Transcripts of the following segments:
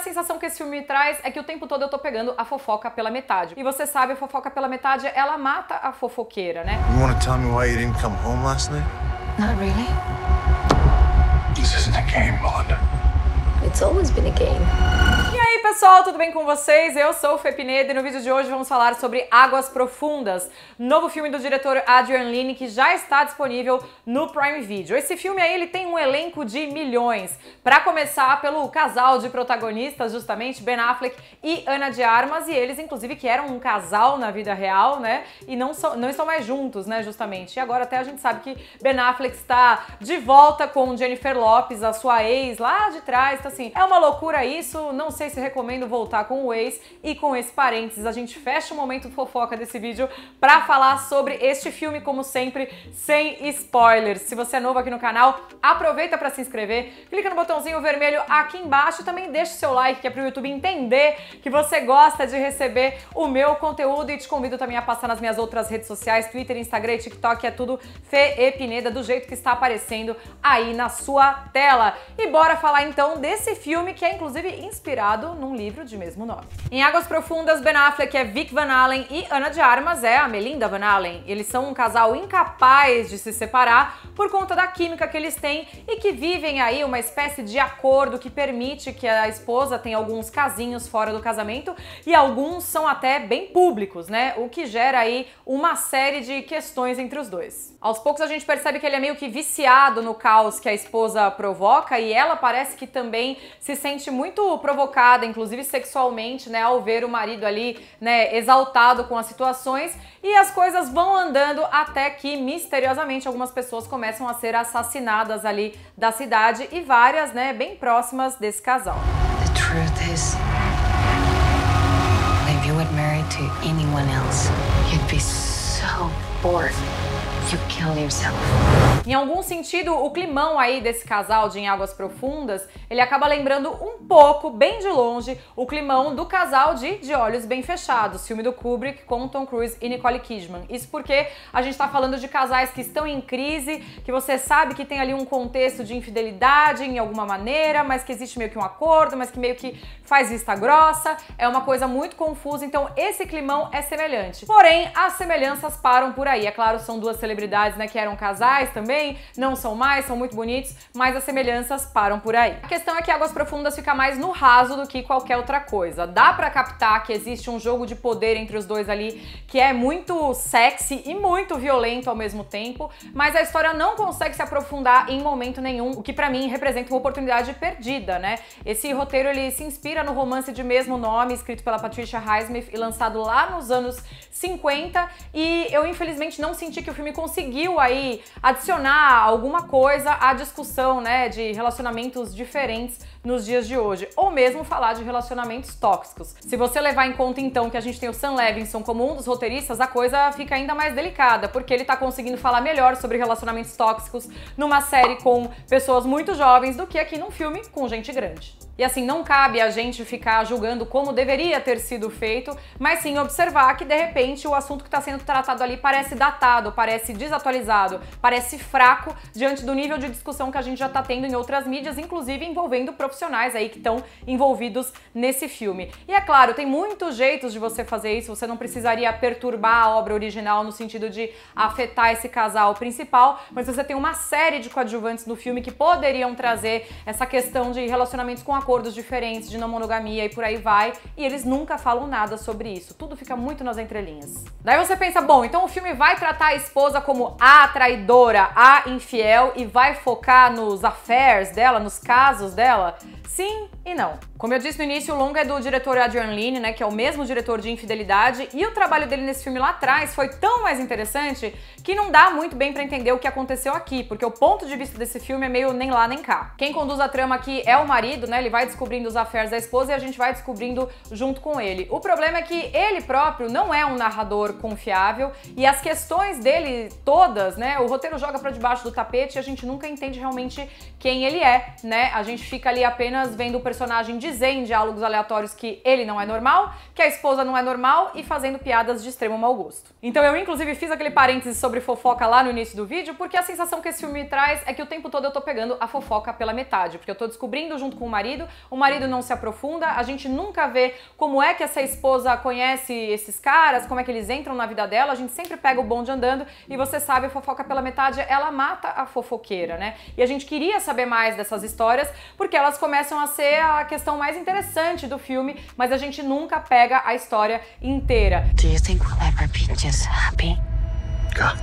a sensação que esse filme me traz é que o tempo todo eu tô pegando a fofoca pela metade. E você sabe, a fofoca pela metade, ela mata a fofoqueira, né? You want to tell me why you didn't come home last night? Not really. This isn't a game, Melinda. It's always been a game pessoal, tudo bem com vocês? Eu sou o Fê e no vídeo de hoje vamos falar sobre Águas Profundas, novo filme do diretor Adrian Lyne que já está disponível no Prime Video. Esse filme aí ele tem um elenco de milhões, para começar pelo casal de protagonistas justamente Ben Affleck e Ana de Armas e eles inclusive que eram um casal na vida real, né? E não são não estão mais juntos, né? Justamente. E agora até a gente sabe que Ben Affleck está de volta com Jennifer Lopes, a sua ex lá de trás, então assim é uma loucura isso. Não sei se recomendo recomendo voltar com o ex e com esse parênteses a gente fecha o momento fofoca desse vídeo para falar sobre este filme como sempre sem spoilers. Se você é novo aqui no canal, aproveita para se inscrever, clica no botãozinho vermelho aqui embaixo e também deixa o seu like que é para o YouTube entender que você gosta de receber o meu conteúdo e te convido também a passar nas minhas outras redes sociais, Twitter, Instagram TikTok, é tudo Fê e Pineda do jeito que está aparecendo aí na sua tela. E bora falar então desse filme que é inclusive inspirado num livro de mesmo nome. Em Águas Profundas, Ben Affleck é Vic Van Allen e Ana de Armas é a Melinda Van Allen. Eles são um casal incapaz de se separar por conta da química que eles têm e que vivem aí uma espécie de acordo que permite que a esposa tenha alguns casinhos fora do casamento e alguns são até bem públicos, né? O que gera aí uma série de questões entre os dois. Aos poucos a gente percebe que ele é meio que viciado no caos que a esposa provoca e ela parece que também se sente muito provocada, inclusive inclusive sexualmente, né, ao ver o marido ali, né, exaltado com as situações, e as coisas vão andando até que misteriosamente algumas pessoas começam a ser assassinadas ali da cidade e várias, né, bem próximas desse casal. The truth is, if you had married to anyone else, you'd be so bored. You kill yourself. Em algum sentido, o climão aí desse casal de Em Águas Profundas, ele acaba lembrando um pouco, bem de longe, o climão do casal de De Olhos Bem Fechados, filme do Kubrick com Tom Cruise e Nicole Kidman. Isso porque a gente está falando de casais que estão em crise, que você sabe que tem ali um contexto de infidelidade em alguma maneira, mas que existe meio que um acordo, mas que meio que faz vista grossa, é uma coisa muito confusa, então esse climão é semelhante. Porém, as semelhanças param por aí. É claro, são duas celebridades, né, que eram casais também, também não são mais, são muito bonitos, mas as semelhanças param por aí. A questão é que Águas Profundas fica mais no raso do que qualquer outra coisa. Dá para captar que existe um jogo de poder entre os dois ali que é muito sexy e muito violento ao mesmo tempo, mas a história não consegue se aprofundar em momento nenhum, o que para mim representa uma oportunidade perdida, né? Esse roteiro ele se inspira no romance de mesmo nome, escrito pela Patricia Highsmith e lançado lá nos anos 50, e eu infelizmente não senti que o filme conseguiu aí adicionar adicionar alguma coisa à discussão né, de relacionamentos diferentes nos dias de hoje, ou mesmo falar de relacionamentos tóxicos. Se você levar em conta então que a gente tem o Sam Levinson como um dos roteiristas, a coisa fica ainda mais delicada, porque ele tá conseguindo falar melhor sobre relacionamentos tóxicos numa série com pessoas muito jovens do que aqui num filme com gente grande. E assim, não cabe a gente ficar julgando como deveria ter sido feito, mas sim observar que de repente o assunto que está sendo tratado ali parece datado, parece desatualizado, parece fraco diante do nível de discussão que a gente já está tendo em outras mídias, inclusive envolvendo profissionais aí que estão envolvidos nesse filme. E é claro, tem muitos jeitos de você fazer isso, você não precisaria perturbar a obra original no sentido de afetar esse casal principal, mas você tem uma série de coadjuvantes no filme que poderiam trazer essa questão de relacionamentos com a acordos diferentes de não monogamia e por aí vai, e eles nunca falam nada sobre isso. Tudo fica muito nas entrelinhas. Daí você pensa, bom, então o filme vai tratar a esposa como a traidora, a infiel e vai focar nos affairs dela, nos casos dela? Sim, e não. Como eu disse no início, o longa é do diretor Adrian Lee, né, que é o mesmo diretor de Infidelidade, e o trabalho dele nesse filme lá atrás foi tão mais interessante que não dá muito bem para entender o que aconteceu aqui, porque o ponto de vista desse filme é meio nem lá nem cá. Quem conduz a trama aqui é o marido, né, ele vai descobrindo os afers da esposa e a gente vai descobrindo junto com ele. O problema é que ele próprio não é um narrador confiável e as questões dele todas, né, o roteiro joga para debaixo do tapete e a gente nunca entende realmente quem ele é, né? A gente fica ali apenas vendo o personagem personagem dizer em diálogos aleatórios que ele não é normal, que a esposa não é normal e fazendo piadas de extremo mau gosto. Então eu inclusive fiz aquele parênteses sobre fofoca lá no início do vídeo, porque a sensação que esse filme me traz é que o tempo todo eu tô pegando a fofoca pela metade, porque eu tô descobrindo junto com o marido, o marido não se aprofunda, a gente nunca vê como é que essa esposa conhece esses caras, como é que eles entram na vida dela, a gente sempre pega o bonde andando e você sabe, a fofoca pela metade, ela mata a fofoqueira, né? E a gente queria saber mais dessas histórias, porque elas começam a ser é a questão mais interessante do filme, mas a gente nunca pega a história inteira. Do you think we'll ever be just happy? God,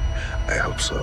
I hope so.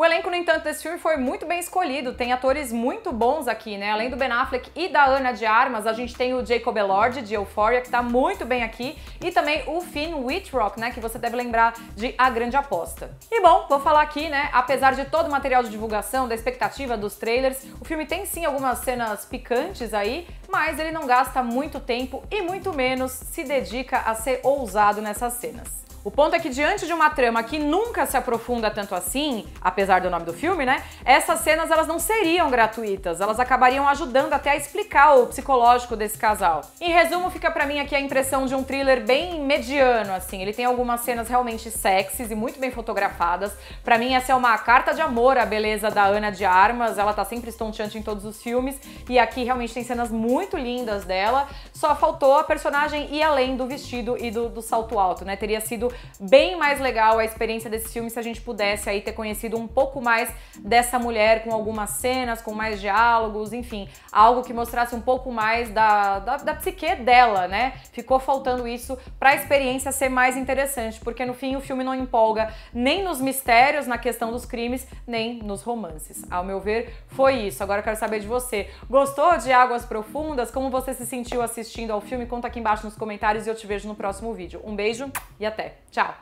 O elenco, no entanto, desse filme foi muito bem escolhido, tem atores muito bons aqui, né? Além do Ben Affleck e da Ana de Armas, a gente tem o Jacob Elord de Euphoria, que está muito bem aqui, e também o Finn Whitrock, né, que você deve lembrar de A Grande Aposta. E bom, vou falar aqui, né, apesar de todo o material de divulgação, da expectativa dos trailers, o filme tem sim algumas cenas picantes aí, mas ele não gasta muito tempo e muito menos se dedica a ser ousado nessas cenas. O ponto é que diante de uma trama que nunca se aprofunda tanto assim, apesar do nome do filme, né? Essas cenas elas não seriam gratuitas, elas acabariam ajudando até a explicar o psicológico desse casal. Em resumo, fica para mim aqui a impressão de um thriller bem mediano, assim. Ele tem algumas cenas realmente sexys e muito bem fotografadas. Para mim essa é uma carta de amor à beleza da Ana de Armas. Ela tá sempre estonteante em todos os filmes e aqui realmente tem cenas muito lindas dela. Só faltou a personagem ir além do vestido e do, do salto alto, né? Teria sido bem mais legal a experiência desse filme se a gente pudesse aí ter conhecido um pouco mais dessa mulher com algumas cenas, com mais diálogos, enfim, algo que mostrasse um pouco mais da, da, da psique dela, né? Ficou faltando isso para a experiência ser mais interessante, porque no fim o filme não empolga nem nos mistérios na questão dos crimes, nem nos romances. Ao meu ver, foi isso. Agora eu quero saber de você. Gostou de Águas Profundas? Como você se sentiu assistindo ao filme? Conta aqui embaixo nos comentários e eu te vejo no próximo vídeo. Um beijo e até! Tchau!